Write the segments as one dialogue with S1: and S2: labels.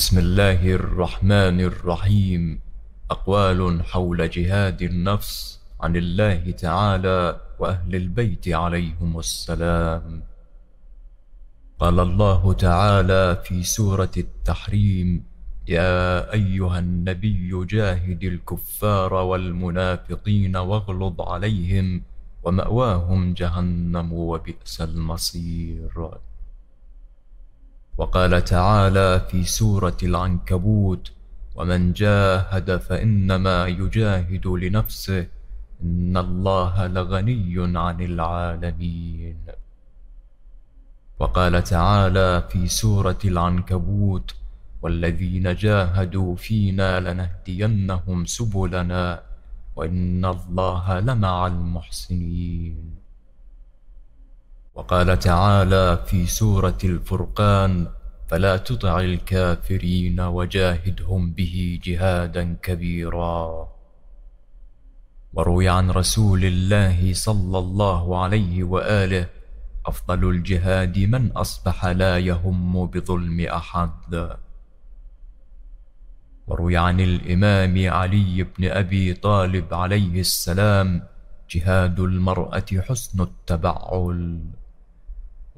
S1: بسم الله الرحمن الرحيم أقوال حول جهاد النفس عن الله تعالى وأهل البيت عليهم السلام قال الله تعالى في سورة التحريم يا أيها النبي جاهد الكفار والمنافقين واغلظ عليهم ومأواهم جهنم وبئس المصير وقال تعالى في سورة العنكبوت ومن جاهد فإنما يجاهد لنفسه إن الله لغني عن العالمين وقال تعالى في سورة العنكبوت والذين جاهدوا فينا لنهدينهم سبلنا وإن الله لمع المحسنين وقال تعالى في سورة الفرقان فلا تطع الكافرين وجاهدهم به جهادا كبيرا وروي عن رسول الله صلى الله عليه وآله أفضل الجهاد من أصبح لا يهم بظلم أحد وروي عن الإمام علي بن أبي طالب عليه السلام جهاد المرأة حسن التبعل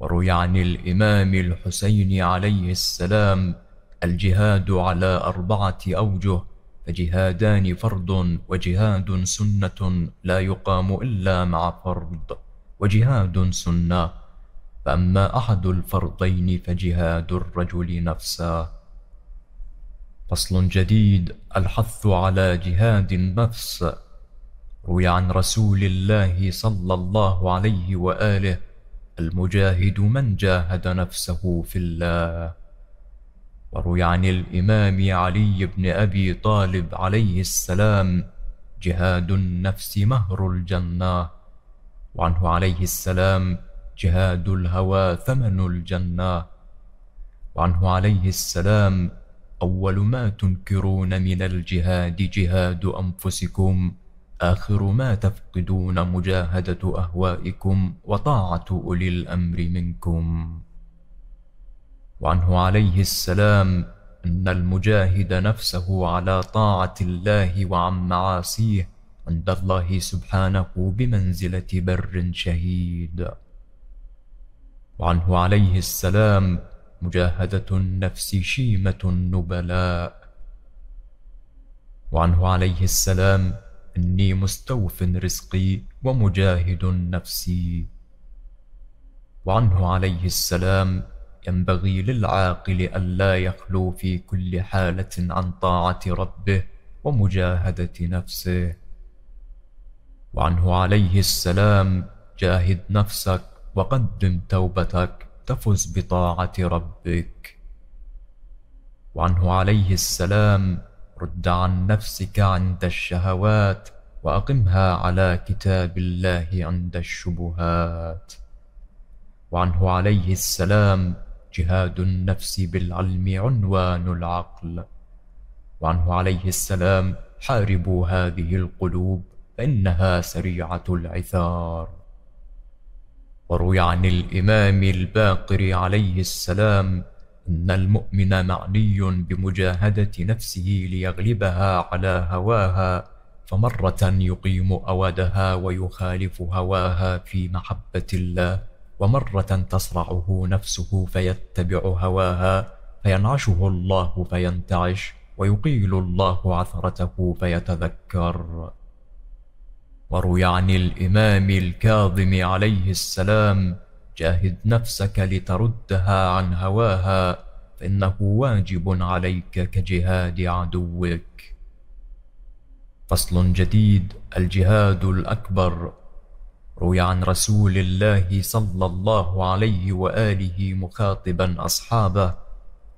S1: وروي عن الإمام الحسين عليه السلام الجهاد على أربعة أوجه فجهادان فرض وجهاد سنة لا يقام إلا مع فرض وجهاد سنة فأما أحد الفرضين فجهاد الرجل نفسه فصل جديد الحث على جهاد النفس روي عن رسول الله صلى الله عليه وآله المجاهد من جاهد نفسه في الله وروي عن الإمام علي بن أبي طالب عليه السلام جهاد النفس مهر الجنة وعنه عليه السلام جهاد الهوى ثمن الجنة وعنه عليه السلام أول ما تنكرون من الجهاد جهاد أنفسكم آخر ما تفقدون مجاهدة أهوائكم وطاعة أولي الأمر منكم وعنه عليه السلام أن المجاهد نفسه على طاعة الله وعن معاصيه عند الله سبحانه بمنزلة بر شهيد وعنه عليه السلام مجاهدة النفس شيمة النبلاء وعنه عليه السلام إني مستوف رزقي ومجاهد نفسي وعنه عليه السلام ينبغي للعاقل ألا يخلو في كل حالة عن طاعة ربه ومجاهدة نفسه وعنه عليه السلام جاهد نفسك وقدم توبتك تفز بطاعة ربك وعنه عليه السلام رد عن نفسك عند الشهوات وأقمها على كتاب الله عند الشبهات وعنه عليه السلام جهاد النفس بالعلم عنوان العقل وعنه عليه السلام حاربوا هذه القلوب فإنها سريعة العثار وروي عن الإمام الباقر عليه السلام أن المؤمن معني بمجاهدة نفسه ليغلبها على هواها فمرة يقيم أودها ويخالف هواها في محبة الله ومرة تصرعه نفسه فيتبع هواها فينعشه الله فينتعش ويقيل الله عثرته فيتذكر وروي عن الإمام الكاظم عليه السلام جاهد نفسك لتردها عن هواها فإنه واجب عليك كجهاد عدوك فصل جديد الجهاد الأكبر روي عن رسول الله صلى الله عليه وآله مخاطبا أصحابه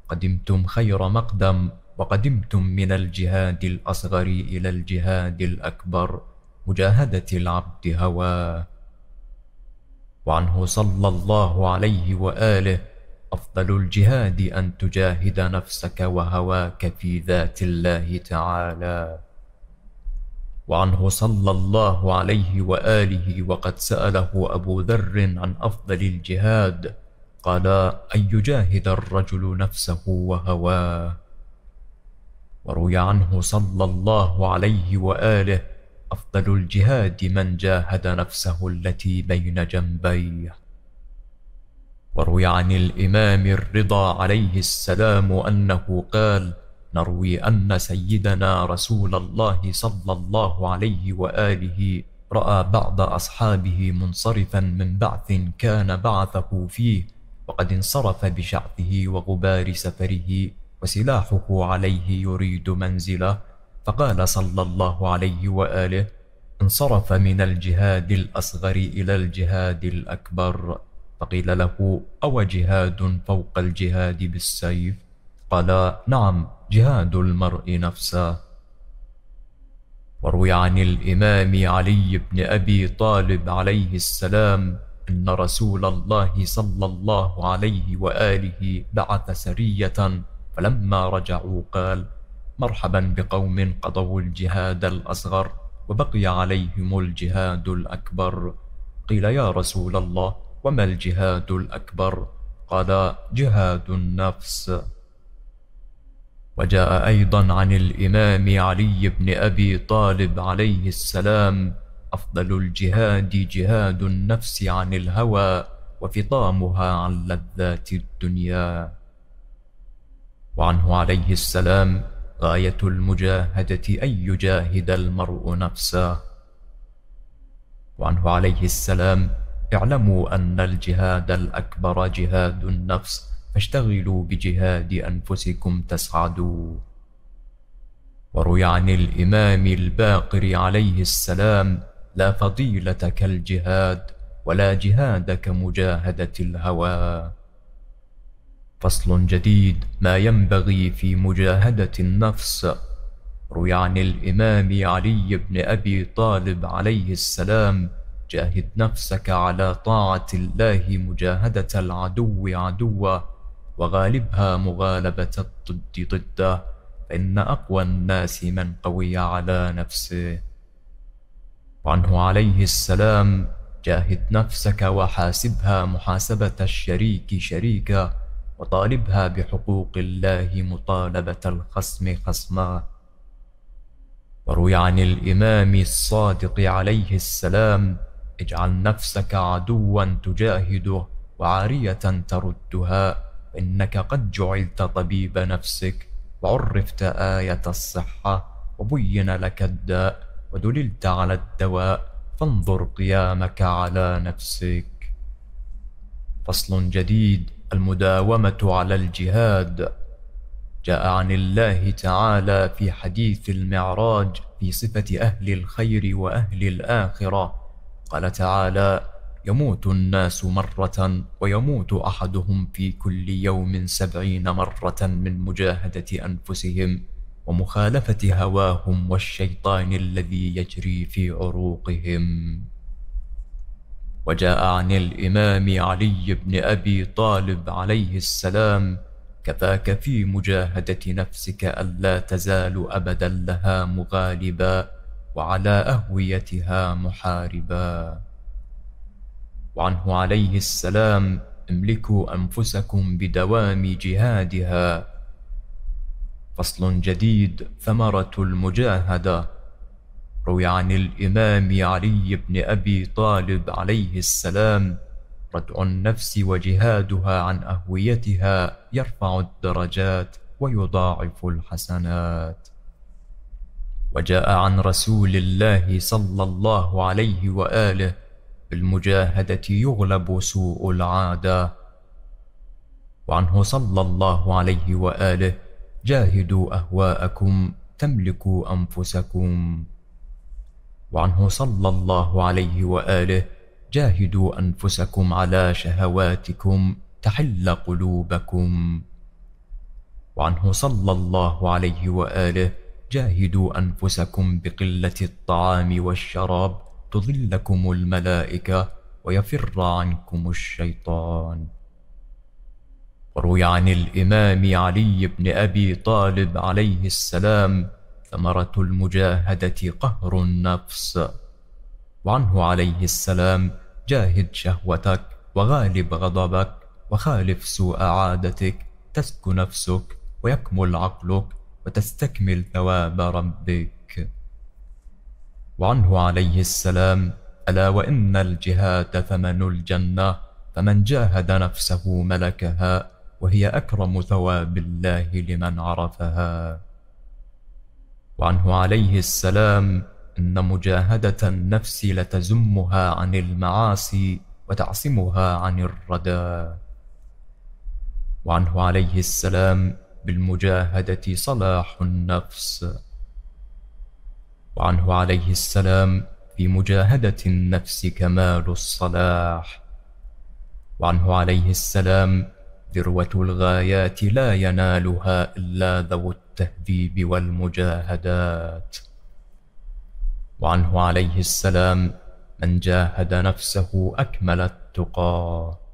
S1: قدمتم خير مقدم وقدمتم من الجهاد الأصغر إلى الجهاد الأكبر مجاهدة العبد هواه وعنه صلى الله عليه واله افضل الجهاد ان تجاهد نفسك وهواك في ذات الله تعالى وعنه صلى الله عليه واله وقد ساله ابو ذر عن افضل الجهاد قال ان يجاهد الرجل نفسه وهواه وروي عنه صلى الله عليه واله أفضل الجهاد من جاهد نفسه التي بين جنبيه وروي عن الإمام الرضا عليه السلام أنه قال نروي أن سيدنا رسول الله صلى الله عليه وآله رأى بعض أصحابه منصرفا من بعث كان بعثه فيه وقد انصرف بشعثه وغبار سفره وسلاحه عليه يريد منزله فقال صلى الله عليه وآله انصرف من الجهاد الأصغر إلى الجهاد الأكبر فقيل له أو جهاد فوق الجهاد بالسيف قال نعم جهاد المرء نفسه وروي عن الإمام علي بن أبي طالب عليه السلام أن رسول الله صلى الله عليه وآله بعث سرية فلما رجعوا قال مرحبا بقوم قضوا الجهاد الأصغر وبقي عليهم الجهاد الأكبر قيل يا رسول الله وما الجهاد الأكبر قال جهاد النفس وجاء أيضا عن الإمام علي بن أبي طالب عليه السلام أفضل الجهاد جهاد النفس عن الهوى وفطامها عن لذات الدنيا وعنه عليه السلام غاية المجاهدة أن يجاهد المرء نفسه وعنه عليه السلام اعلموا أن الجهاد الأكبر جهاد النفس فاشتغلوا بجهاد أنفسكم تسعدوا وروي عن الإمام الباقر عليه السلام لا فضيلة كالجهاد ولا جهاد كمجاهدة الهوى فصل جديد ما ينبغي في مجاهدة النفس روي عن الإمام علي بن أبي طالب عليه السلام جاهد نفسك على طاعة الله مجاهدة العدو عدوة وغالبها مغالبة الضد ضده فإن أقوى الناس من قوي على نفسه وعنه عليه السلام جاهد نفسك وحاسبها محاسبة الشريك شريكه وطالبها بحقوق الله مطالبة الخصم خصما وروي عن الإمام الصادق عليه السلام اجعل نفسك عدوا تجاهده وعارية تردها فإنك قد جعلت طبيب نفسك وعرفت آية الصحة وبين لك الداء ودللت على الدواء فانظر قيامك على نفسك فصل جديد المداومه على الجهاد جاء عن الله تعالى في حديث المعراج في صفه اهل الخير واهل الاخره قال تعالى يموت الناس مره ويموت احدهم في كل يوم سبعين مره من مجاهده انفسهم ومخالفه هواهم والشيطان الذي يجري في عروقهم وجاء عن الإمام علي بن أبي طالب عليه السلام كفاك في مجاهدة نفسك ألا تزال أبدا لها مغالبا وعلى أهويتها محاربا وعنه عليه السلام املكوا أنفسكم بدوام جهادها فصل جديد ثمرة المجاهدة روي عن الإمام علي بن أبي طالب عليه السلام ردع النفس وجهادها عن أهويتها يرفع الدرجات ويضاعف الحسنات وجاء عن رسول الله صلى الله عليه وآله بالمجاهدة يغلب سوء العادة وعنه صلى الله عليه وآله جاهدوا أهواءكم تملكوا أنفسكم وعنه صلى الله عليه وآله جاهدوا أنفسكم على شهواتكم تحل قلوبكم وعنه صلى الله عليه وآله جاهدوا أنفسكم بقلة الطعام والشراب تضلكم الملائكة ويفر عنكم الشيطان وروي عن الإمام علي بن أبي طالب عليه السلام ثمرة المجاهدة قهر النفس وعنه عليه السلام جاهد شهوتك وغالب غضبك وخالف سوء عادتك تزكو نفسك ويكمل عقلك وتستكمل ثواب ربك وعنه عليه السلام ألا وإن الجهاد ثمن الجنة فمن جاهد نفسه ملكها وهي أكرم ثواب الله لمن عرفها وعنه عليه السلام أن مجاهدة النفس لتزمها عن المعاصي وتعصمها عن الردى وعنه عليه السلام بالمجاهدة صلاح النفس وعنه عليه السلام في مجاهدة النفس كمال الصلاح وعنه عليه السلام ذروة الغايات لا ينالها إلا ذو والتهذيب والمجاهدات وعنه عليه السلام من جاهد نفسه أكملت تقاه